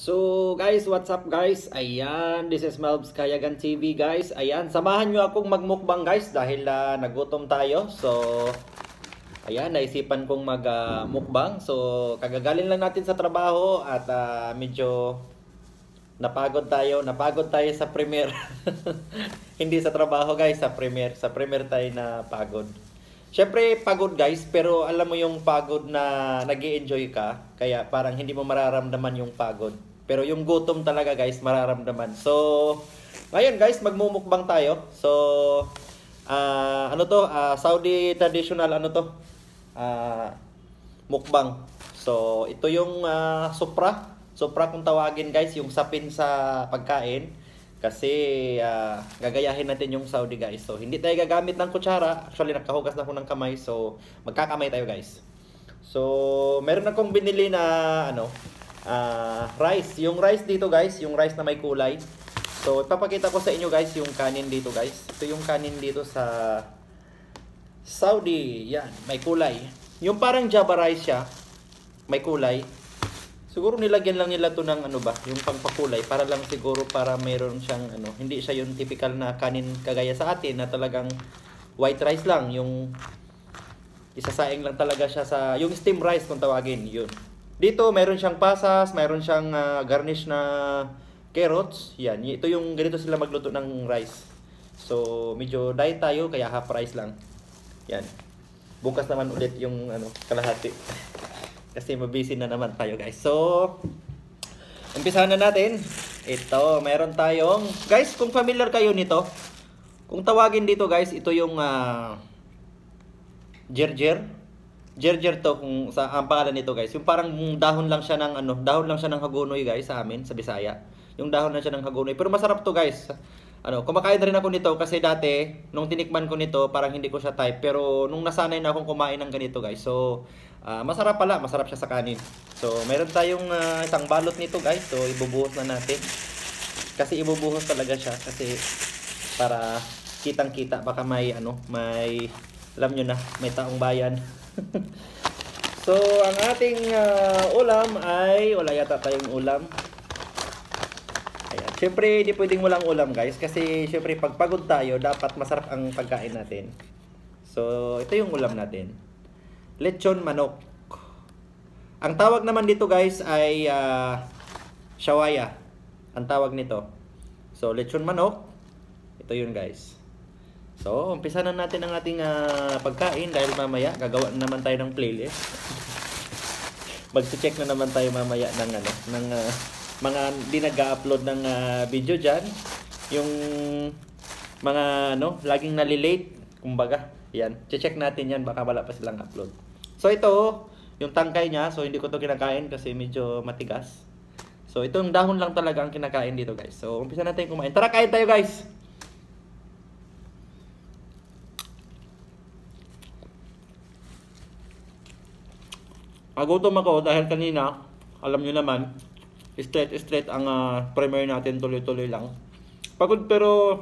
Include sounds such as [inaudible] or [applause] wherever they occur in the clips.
So guys, what's up guys? Ayan, this is Melbs Kayagan TV guys. Ayan, samahan nyo akong magmukbang guys dahil uh, nagutom tayo. So ayan, naisipan kong magmukbang. Ah, uh, so kagagaling lang natin sa trabaho at uh, medyo napagod tayo. Napagod tayo sa premiere. [laughs] Hindi sa trabaho guys, sa premiere. Sa premiere tayo na pagod. Siyempre, pagod guys, pero alam mo yung pagod na nag enjoy ka, kaya parang hindi mo mararamdaman yung pagod. Pero yung gutom talaga guys, mararamdaman. So, ngayon guys, magmumukbang tayo. So, uh, ano to? Uh, Saudi traditional ano to? Uh, mukbang. So, ito yung uh, supra. Supra kung tawagin guys, yung sapin sa pagkain. Kasi uh, gagayahin natin yung Saudi guys. So, hindi tayo gagamit ng kutsara. Actually, nakahugas na ako ng kamay. So, magkakamay tayo guys. So, meron akong binili na ano, uh, rice. Yung rice dito guys, yung rice na may kulay. So, ipapakita ko sa inyo guys yung kanin dito guys. Ito yung kanin dito sa Saudi. Yan, may kulay. Yung parang java rice siya, may kulay. Siguro nilagyan lang nila to ng ano ba, yung pagpakulay para lang siguro para mayroon siyang ano, hindi siya yung typical na kanin kagaya sa atin na talagang white rice lang, yung isasaing lang talaga siya sa yung steam rice kung tawagin, yun. Dito, meron siyang pasas, meron siyang uh, garnish na carrots. Yan, ito yung ganito sila magluto ng rice. So, medyo diet tayo, kaya half rice lang. Yan. Bukas naman ulit yung ano, kalahati. [laughs] Kasi mabisi na naman tayo guys. So, umpisahan na natin. Ito, meron tayong... Guys, kung familiar kayo nito, kung tawagin dito guys, ito yung... Uh, ah, Jerjer. -jer. Jerjer to kung sa ang pangalan nito guys. Yung parang dahon lang siya ng ano, dahon lang siya ng hagonoy guys sa amin sa Bisaya. Yung dahon lang siya ng hagonoy. Pero masarap to guys. Ano, kumakain rin ako nito kasi dati nung tinikman ko nito parang hindi ko siya type pero nung nasanay na akong kumain ng ganito guys. So uh, masarap pala, masarap siya sa kanin. So meron tayong uh, isang balot nito guys. So ibubuhos na natin. Kasi ibubuhos talaga siya kasi para kitang-kita baka may ano, may alam nyo na, may taong bayan. [laughs] so, ang ating uh, ulam ay, wala yata tayong ulam. Ayan. Siyempre, hindi pwedeng walang ulam guys. Kasi, siyempre, pagpagod tayo, dapat masarap ang pagkain natin. So, ito yung ulam natin. Lechon manok. Ang tawag naman dito guys ay uh, shawaya. Ang tawag nito. So, lechon manok. Ito yun guys. So, umpisa na natin ang ating uh, pagkain dahil mamaya gagawa naman tayo ng playlist. [laughs] Magse-check na naman tayo mamaya ng ano, ng uh, mga hindi nag-upload ng uh, video diyan. Yung mga ano, laging nalilate, kumbaga. Yan, che-check natin yan baka wala pa silang upload. So ito, yung tangkay niya, so hindi ko to kinakain kasi medyo matigas. So itong dahon lang talaga ang kinakain dito, guys. So umpisa natin kumain. Tara kain tayo, guys. Nagutom ako dahil kanina, alam nyo naman, straight straight ang uh, primer natin, tuloy-tuloy lang. Pagod pero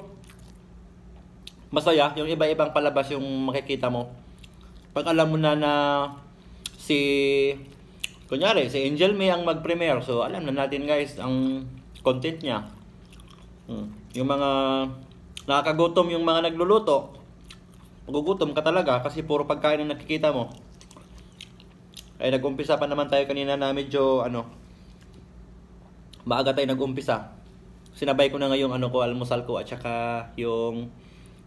masaya, yung iba-ibang palabas yung makikita mo. Pag alam mo na na si, kunyari, si Angel May ang mag-premiere. So, alam na natin guys, ang content niya. Hmm, yung mga nakakagutom yung mga nagluluto, magugutom ka talaga kasi puro pagkain ang nakikita mo. Ay eh, nagumpisa pa naman tayo kanina na medyo ano maaga tayo nag-umpisa. Sinabay ko na ngayong ano ko almusal ko at saka yung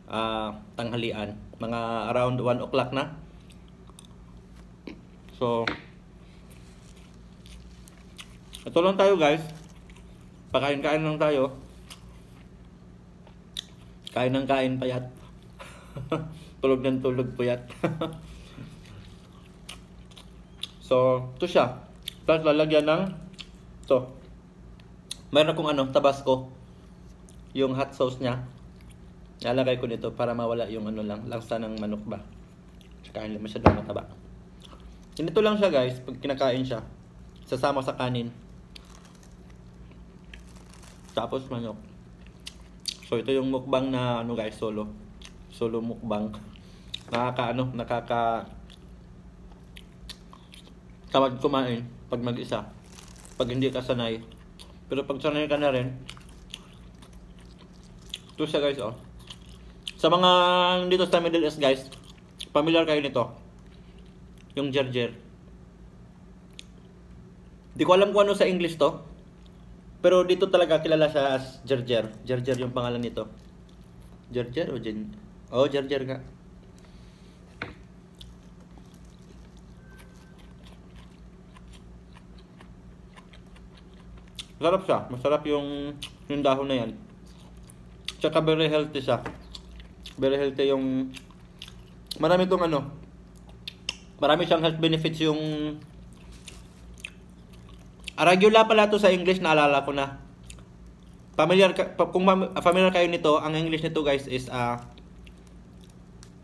uh, tanghalian, mga around 1 o'clock na. So Ito lang tayo guys. Pakain-kain lang tayo. Kain ng kain payat. [laughs] tulog ng tulog payat. [laughs] So, ito siya. Tapos lalagyan ng to. Meron akong ano, tabasco. Yung hot sauce niya. Ilalagay ko nito para mawala yung ano lang, langsa ng manok ba. Tsaka hindi masyadong mataba. Ganito lang siya guys, pag kinakain siya. Sasama sa kanin. Tapos manok. So ito yung mukbang na ano guys, solo. Solo mukbang. nakaka, ano, nakaka tamad kumain pag mag-isa. Pag hindi ka sanay. Pero pag sanay ka na rin, ito siya guys, oh. Sa mga dito sa Middle East guys, familiar kayo nito. Yung gerger. Di ko alam kung ano sa English to. Pero dito talaga kilala siya as gerger. Gerger yung pangalan nito. Gerger o Jen? Oh, gerger nga. Sarap siya. Masarap yung, yung dahon na yan. Tsaka very healthy siya. Very healthy yung... Marami tong ano. Marami siyang health benefits yung... Aragula ah, pala to sa English, naalala ko na. Familiar, kung familiar kayo nito, ang English nito guys is... Uh,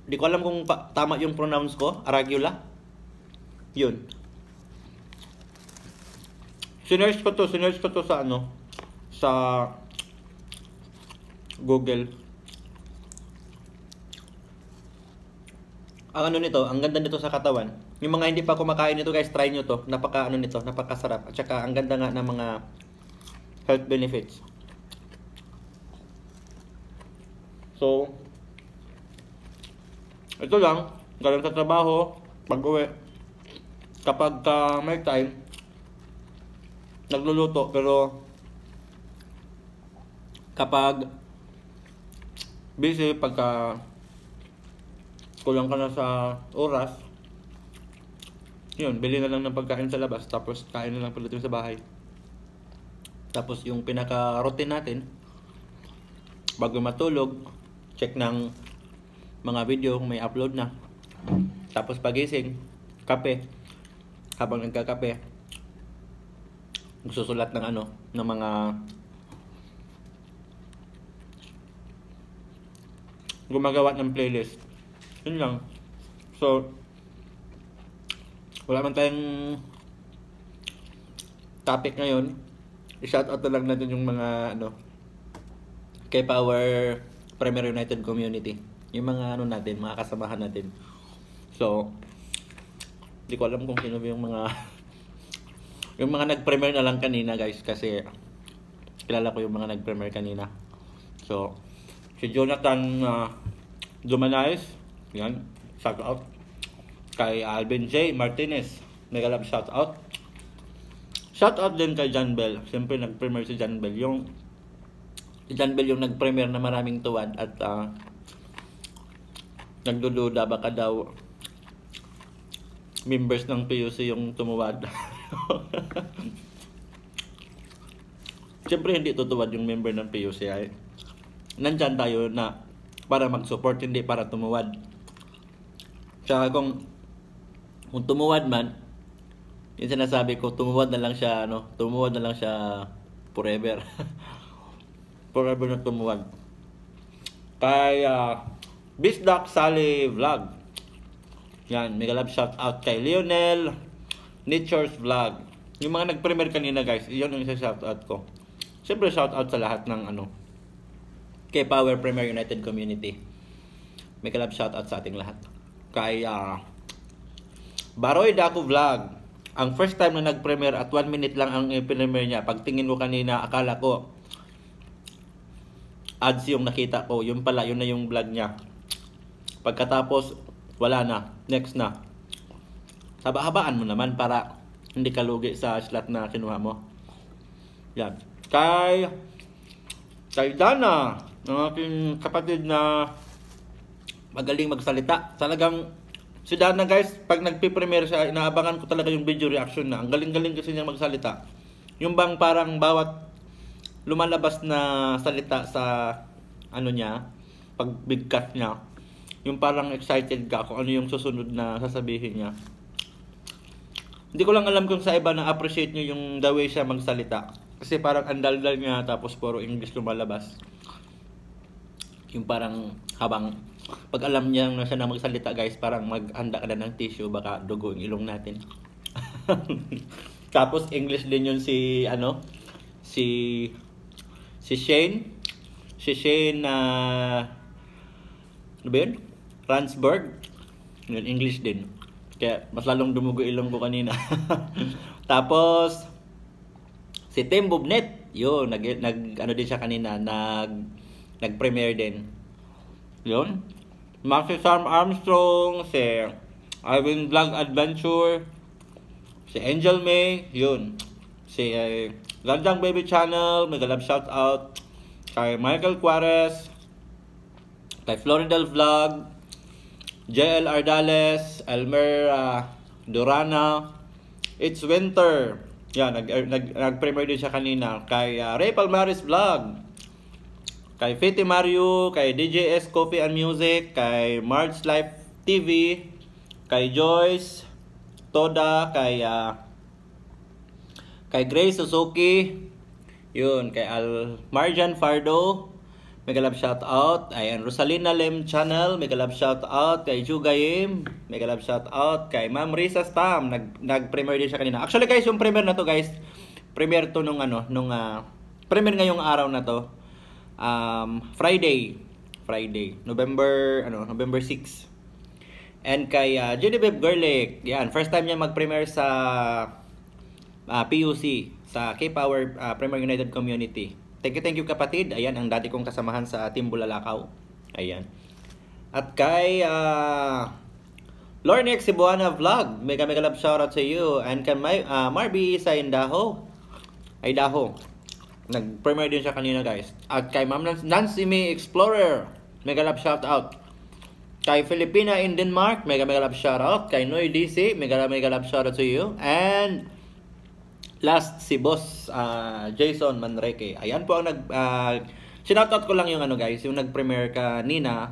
di ko alam kung tama yung pronouns ko, Aragula. Yun. Sinerge ko to, sinerge ko to sa ano, sa Google. Ang ano nito, ang ganda nito sa katawan. Yung mga hindi pa kumakain nito guys, try nyo to. Napaka ano nito, napakasarap. At saka ang ganda nga ng mga health benefits. So, ito lang, galing sa trabaho, pag uwi, kapag uh, may time, nagluluto pero kapag busy pagka kulang ka na sa oras yun, bili na lang ng pagkain sa labas tapos kain na lang pagdating sa bahay tapos yung pinaka routine natin bago matulog check ng mga video kung may upload na tapos pagising kape habang nagkakape nagsusulat ng ano, ng mga gumagawa ng playlist. Yun lang. So, wala man tayong topic ngayon. I-shout out na lang natin yung mga ano kay Power Premier United Community. Yung mga ano natin, mga kasamahan natin. So, hindi ko alam kung sino yung mga [laughs] Yung mga nag-premiere na lang kanina guys kasi kilala ko yung mga nag-premiere kanina. So, si Jonathan uh, Dumanais, yan, shout out. Kay Alvin J. Martinez, mega love shout out. Shout out din kay John Bell. Siyempre nag-premiere si John Bell. Yung si John Bell yung nag-premiere na maraming tuwad at uh, nagdududa baka daw members ng PUC yung tumuwad. [laughs] [laughs] Siyempre, hindi tutuwad yung member ng PUCI. Nandyan tayo na para mag-support, hindi para tumuwad. Tsaka kung, kung tumuwad man, yung sinasabi ko, tumuwad na lang siya, ano, tumuwad na lang siya forever. [laughs] forever na tumuwad. Kaya, ah, Bisdak Sally Vlog. Yan, mega love shout out kay Lionel, Nature's Vlog. Yung mga nag-premiere kanina guys, yun ang isa shoutout ko. Siyempre shoutout sa lahat ng ano, kay Power Premier United Community. May kalab shoutout sa ating lahat. Kay uh, Baroy Dako Vlog. Ang first time na nag-premiere at 1 minute lang ang premiere niya. Pagtingin ko kanina, akala ko ads yung nakita ko. Yun pala, yun na yung vlog niya. Pagkatapos, wala na. Next na haba-habaan mo naman para hindi ka lugi sa slot na kinuha mo. Yan. Kay, kay Dana, ng aking kapatid na magaling magsalita. Talagang si Dana guys, pag nagpe-premiere siya, inaabangan ko talaga yung video reaction na. Ang galing-galing kasi niya magsalita. Yung bang parang bawat lumalabas na salita sa ano niya, pag pagbigkas niya, yung parang excited ka kung ano yung susunod na sasabihin niya. Hindi ko lang alam kung sa iba na appreciate nyo yung the way siya magsalita. Kasi parang andal-dal niya tapos puro English lumalabas. Yung parang habang pag alam niya na siya na magsalita guys, parang maghanda ka na ng tissue baka dugo yung ilong natin. [laughs] tapos English din yun si ano si si Shane si Shane na uh, ano ba yun? Ransburg. Yun, English din. Kaya mas lalong dumugo ilong ko kanina. [laughs] Tapos si Tim Bubnet, yo nag, nag ano din siya kanina, nag nag-premiere din. 'Yon. Maxi Sam Armstrong, si Ivan Vlog Adventure, si Angel May, yun. Si uh, Baby Channel, megalab shout out kay Michael Quares, kay Floridal Vlog, JL Ardales, Almera, Durana. It's winter. Yan, nag, er, nag, nag din siya kanina. Kay uh, Ray Palmares Vlog. Kay Fiti Mario, kay DJS Coffee and Music, kay March Life TV, kay Joyce, Toda, kay uh, kay Grace Suzuki, yun, kay Al Marjan Fardo, Mega love shout out. Ayan, Rosalina Lem Channel. Mega love shout out kay Jugayim. Mega love shout out kay Ma'am Risa Stam. Nag nag-premiere din siya kanina. Actually guys, yung premiere na to guys, premiere to nung ano, nung uh, premiere ngayong araw na to. Um, Friday. Friday, November ano, November 6. And kay uh, Genevieve Garlic. Yan, first time niya mag-premiere sa uh, ah, PUC sa K-Power uh, Premier United Community. Thank you, thank you kapatid. Ayan, ang dati kong kasamahan sa Team Bulalakaw. Ayan. At kay uh, ah, Lornex Cebuana Vlog, mega mega love shoutout sa you. And kay May, uh, Marby sa Indaho. Ay Daho. Nag-premiere din siya kanina guys. At kay Ma'am Nancy May Explorer, mega love shoutout. Kay Filipina in Denmark, mega mega love shoutout. Kay Noy DC, mega mega love shoutout sa you. And Last si Boss uh, Jason Manreke. Ayan po ang nag uh, ah, sinoutout ko lang yung ano guys, yung nag-premiere kanina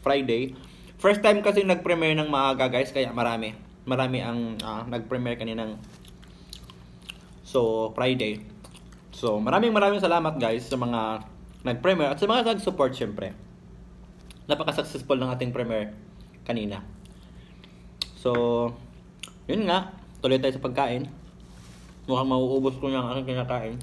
Friday. First time kasi nag-premiere ng maaga guys, kaya marami. Marami ang uh, nag-premiere kaninang so Friday. So maraming maraming salamat guys sa mga nag-premiere at sa mga nag-support syempre. Napaka-successful ng ating premiere kanina. So, yun nga. Tuloy tayo sa pagkain. Mukhang mauubos ko na ang aking kinakain.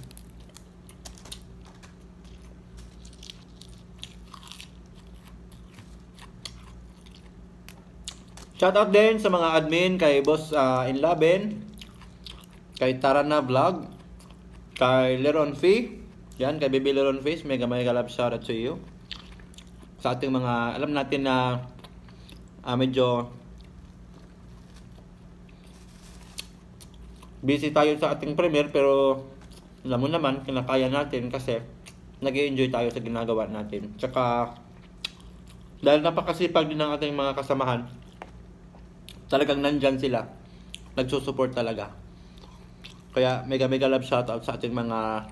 Shoutout din sa mga admin kay Boss uh, Inlaben, kay Tarana Vlog, kay Leron Fee, yan, kay Baby Leron Face, mega mega love shoutout to you. Sa ating mga, alam natin na uh, medyo busy tayo sa ating premiere pero alam mo naman, kinakaya natin kasi nag enjoy tayo sa ginagawa natin. Tsaka, dahil napakasipag din ng ating mga kasamahan, talagang nandyan sila. Nagsusupport talaga. Kaya mega mega love shoutout sa ating mga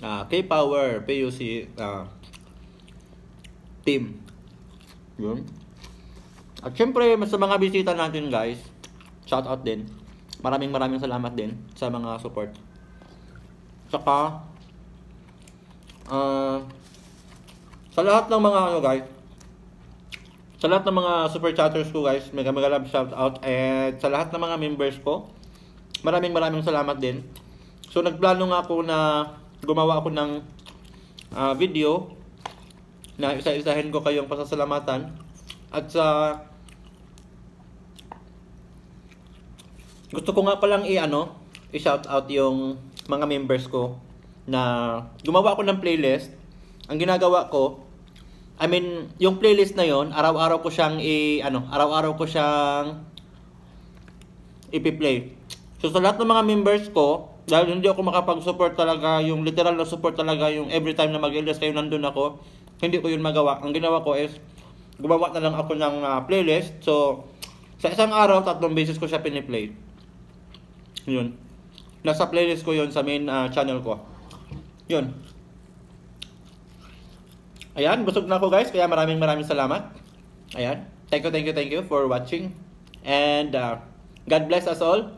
uh, K-Power, PUC, uh, ah, team. Yun. At syempre, sa mga bisita natin guys, shoutout din maraming maraming salamat din sa mga support. Saka, uh, ah, sa lahat ng mga ano guys, sa lahat ng mga super chatters ko guys, mega mega love shout out at sa lahat ng mga members ko, maraming maraming salamat din. So nagplano nga ako na gumawa ako ng uh, video na isa-isahin ko kayong pasasalamatan at sa uh, Gusto ko nga palang i-ano, i-shout out yung mga members ko na gumawa ako ng playlist. Ang ginagawa ko, I mean, yung playlist na yon, araw-araw ko siyang i ano, araw-araw ko siyang ipi-play. So sa lahat ng mga members ko, dahil hindi ako makapag-support talaga, yung literal na support talaga, yung every time na mag-release kayo nandun ako, hindi ko yun magawa. Ang ginawa ko is, gumawa na lang ako ng uh, playlist. So, sa isang araw, tatlong beses ko siya piniplay. Yun. Nasa playlist ko yun sa main uh, channel ko. Yun. Ayan, busog na ako guys. Kaya maraming maraming salamat. Ayan. Thank you, thank you, thank you for watching. And uh, God bless us all.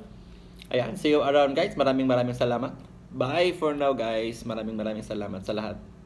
Ayan, see you around guys. Maraming maraming salamat. Bye for now guys. Maraming maraming salamat sa lahat.